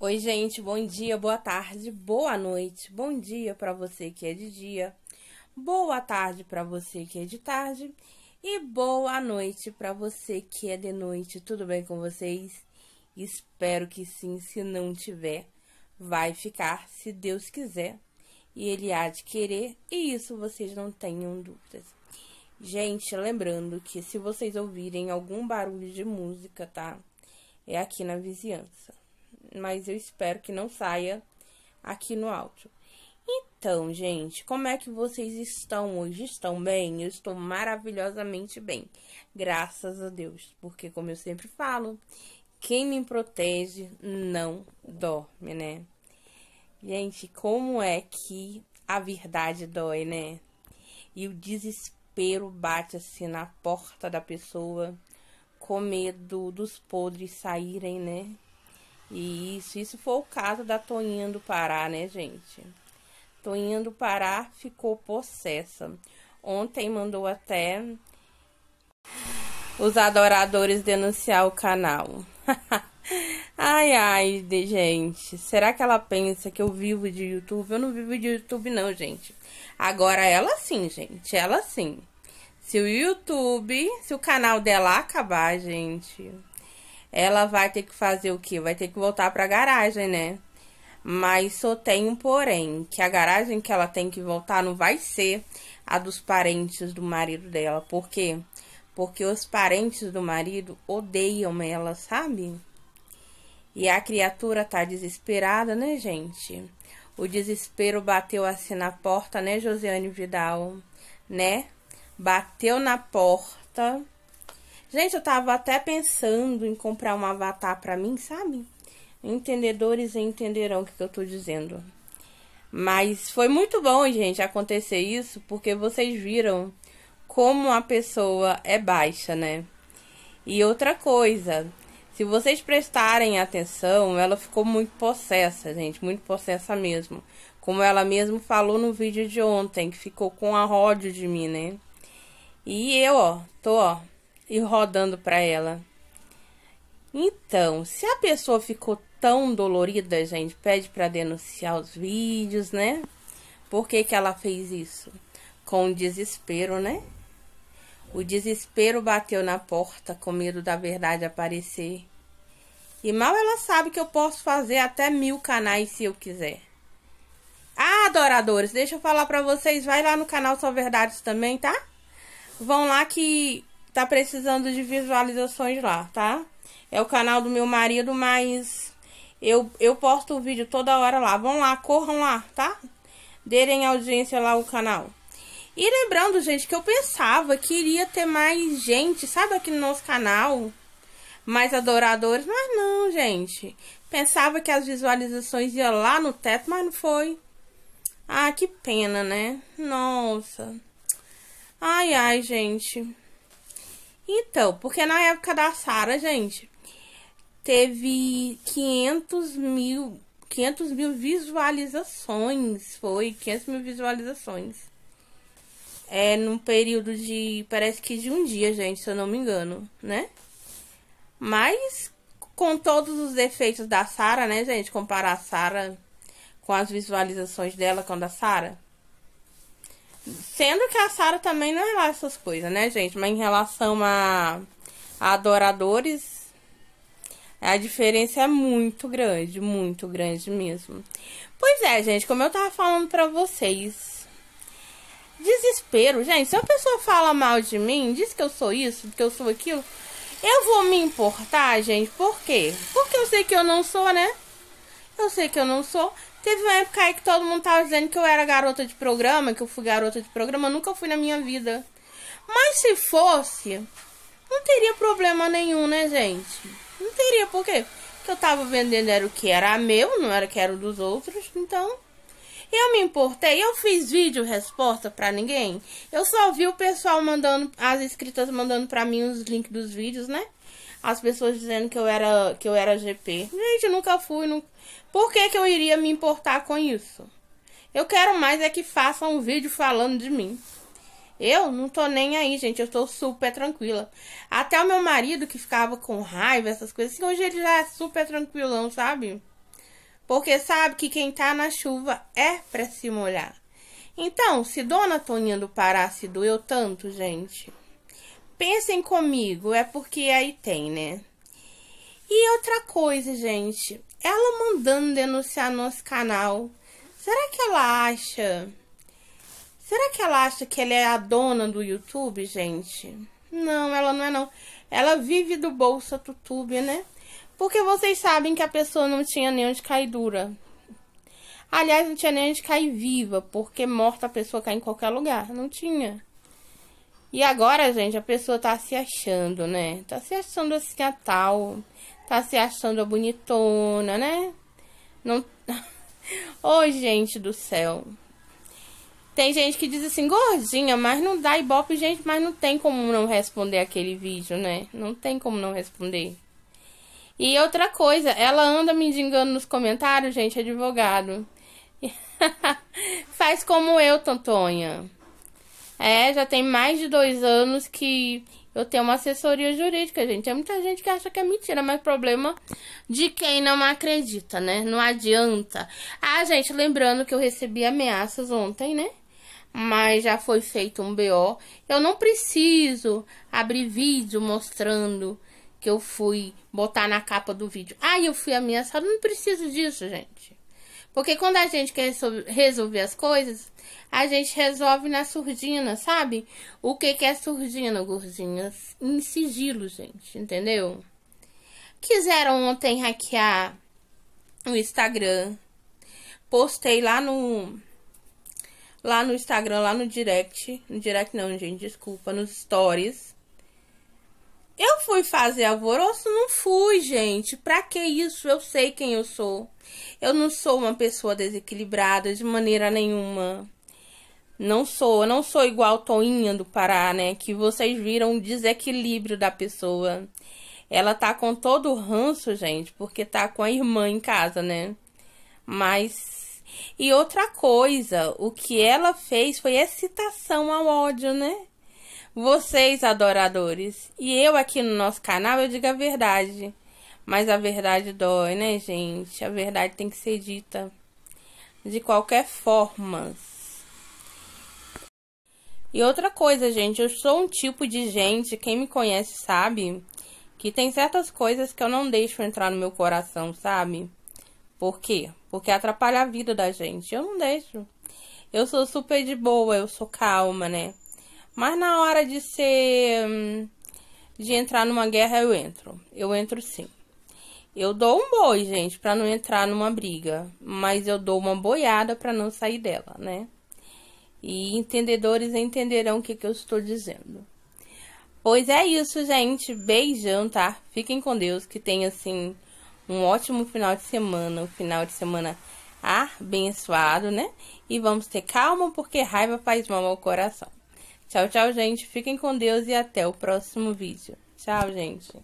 Oi, gente, bom dia, boa tarde, boa noite. Bom dia para você que é de dia. Boa tarde para você que é de tarde e boa noite para você que é de noite. Tudo bem com vocês? Espero que sim, se não tiver, vai ficar se Deus quiser. E ele há de querer, e isso vocês não tenham dúvidas. Gente, lembrando que se vocês ouvirem algum barulho de música, tá? É aqui na vizinhança mas eu espero que não saia aqui no áudio. Então, gente, como é que vocês estão hoje? Estão bem? Eu estou maravilhosamente bem, graças a Deus, porque, como eu sempre falo, quem me protege não dorme, né? Gente, como é que a verdade dói, né? E o desespero bate assim na porta da pessoa, com medo dos podres saírem, né? E se isso for o caso da Toninha do Pará, né, gente? Toninha do Pará ficou possessa. Ontem mandou até os adoradores denunciar o canal. ai, ai, gente. Será que ela pensa que eu vivo de YouTube? Eu não vivo de YouTube, não, gente. Agora ela sim, gente. Ela sim. Se o YouTube, se o canal dela acabar, gente, ela vai ter que fazer o quê? Vai ter que voltar para a garagem, né? Mas só tem um porém, que a garagem que ela tem que voltar não vai ser a dos parentes do marido dela. Por quê? Porque os parentes do marido odeiam ela, sabe? E a criatura tá desesperada, né, gente? O desespero bateu assim na porta, né, Josiane Vidal? Né? Bateu na porta Gente, eu tava até pensando em comprar um avatar pra mim, sabe? Entendedores entenderão o que, que eu tô dizendo. Mas foi muito bom, gente, acontecer isso, porque vocês viram como a pessoa é baixa, né? E outra coisa, se vocês prestarem atenção, ela ficou muito possessa, gente, muito possessa mesmo. Como ela mesmo falou no vídeo de ontem, que ficou com a ódio de mim, né? E eu, ó, tô, ó, e rodando para ela. Então, se a pessoa ficou tão dolorida, gente, pede para denunciar os vídeos, né? Por que, que ela fez isso? Com desespero, né? O desespero bateu na porta com medo da verdade aparecer. E mal ela sabe que eu posso fazer até mil canais se eu quiser. Ah, adoradores, deixa eu falar pra vocês. Vai lá no canal Só Verdades também, tá? Vão lá que tá precisando de visualizações lá, tá? É o canal do meu marido, mas eu, eu posto o vídeo toda hora lá. Vão lá, corram lá, tá? Derem audiência lá o canal. E lembrando, gente, que eu pensava que iria ter mais gente, sabe, aqui no nosso canal. Mais adoradores, mas não, gente. Pensava que as visualizações iam lá no teto, mas não foi. Ah, que pena, né? Nossa. Ai, ai, gente. Então, porque na época da Sara, gente, teve 500 mil, 500 mil visualizações, foi 500 mil visualizações. É num período de, parece que de um dia, gente, se eu não me engano, né? Mas com todos os defeitos da Sara, né, gente? Comparar a Sara com as visualizações dela com a da Sara. Sendo que a Sara também não é lá essas coisas, né, gente? Mas em relação a, a adoradores, a diferença é muito grande, muito grande mesmo. Pois é, gente, como eu tava falando pra vocês. Desespero, gente. Se uma pessoa fala mal de mim, diz que eu sou isso, que eu sou aquilo, eu vou me importar, gente. Por quê? Porque eu sei que eu não sou, né? Eu sei que eu não sou. Teve uma época aí que todo mundo tava dizendo que eu era garota de programa, que eu fui garota de programa, eu nunca fui na minha vida. Mas se fosse, não teria problema nenhum, né, gente? Não teria por quê? Porque eu tava vendendo era o que era meu, não era o que era dos outros, então eu me importei, eu fiz vídeo resposta para ninguém. Eu só vi o pessoal mandando, as inscritas mandando para mim os links dos vídeos, né? as pessoas dizendo que eu era, que eu era GP. Gente, eu nunca fui. Não... Por que, que eu iria me importar com isso? Eu quero mais é que façam um vídeo falando de mim. Eu não tô nem aí, gente. Eu tô super tranquila. Até o meu marido que ficava com raiva, essas coisas, assim, hoje ele já é super tranquilão, sabe? Porque sabe que quem tá na chuva é pra se molhar. Então, se Dona Toninha do Pará se doeu tanto, gente, pensem comigo, é porque aí tem, né? E outra coisa, gente, ela mandando denunciar nosso canal, será que ela acha? Será que ela acha que ela é a dona do YouTube, gente? Não, ela não é não. Ela vive do bolso do YouTube, né? Porque vocês sabem que a pessoa não tinha nem onde cair dura. Aliás, não tinha nem onde cair viva, porque morta a pessoa cai em qualquer lugar. Não tinha. E agora, gente, a pessoa tá se achando, né? Tá se achando assim a tal, tá se achando a bonitona, né? Não. Ô, oh, gente do céu. Tem gente que diz assim, gordinha, mas não dá ibope, gente, mas não tem como não responder aquele vídeo, né? Não tem como não responder. E outra coisa, ela anda me xingando nos comentários, gente, advogado. Faz como eu, Tontonha. É, já tem mais de dois anos que eu tenho uma assessoria jurídica, gente. É muita gente que acha que é mentira, mas problema de quem não acredita, né? Não adianta. Ah, gente, lembrando que eu recebi ameaças ontem, né? Mas já foi feito um BO. Eu não preciso abrir vídeo mostrando que eu fui botar na capa do vídeo. Ah, eu fui ameaçada. Não preciso disso, gente. Porque quando a gente quer resolver as coisas, a gente resolve na surdina, sabe? O que, que é surdina, gordinha? Em sigilo, gente, entendeu? Quiseram ontem hackear o Instagram. Postei lá no. Lá no Instagram, lá no direct. No direct não, gente, desculpa. Nos stories. Eu fui fazer alvoroço? Não fui, gente. Pra que isso? Eu sei quem eu sou. Eu não sou uma pessoa desequilibrada de maneira nenhuma. Não sou, eu não sou igual Toinha do Pará, né? Que vocês viram o desequilíbrio da pessoa. Ela tá com todo o ranço, gente, porque tá com a irmã em casa, né? Mas. E outra coisa, o que ela fez foi excitação ao ódio, né? vocês adoradores. E eu aqui no nosso canal eu digo a verdade. Mas a verdade dói, né, gente? A verdade tem que ser dita de qualquer forma. E outra coisa, gente, eu sou um tipo de gente, quem me conhece sabe, que tem certas coisas que eu não deixo entrar no meu coração, sabe? Por quê? Porque atrapalha a vida da gente. Eu não deixo. Eu sou super de boa, eu sou calma, né? Mas na hora de ser. Hum, de entrar numa guerra, eu entro. Eu entro sim. Eu dou um boi, gente, para não entrar numa briga. Mas eu dou uma boiada para não sair dela, né? E entendedores entenderão o que, que eu estou dizendo. Pois é isso, gente. Beijão, tá? Fiquem com Deus. Que tenha, assim, um ótimo final de semana. Um final de semana abençoado, né? E vamos ter calma, porque raiva faz mal ao coração. Tchau, tchau, gente. Fiquem com Deus e até o próximo vídeo. Tchau, gente.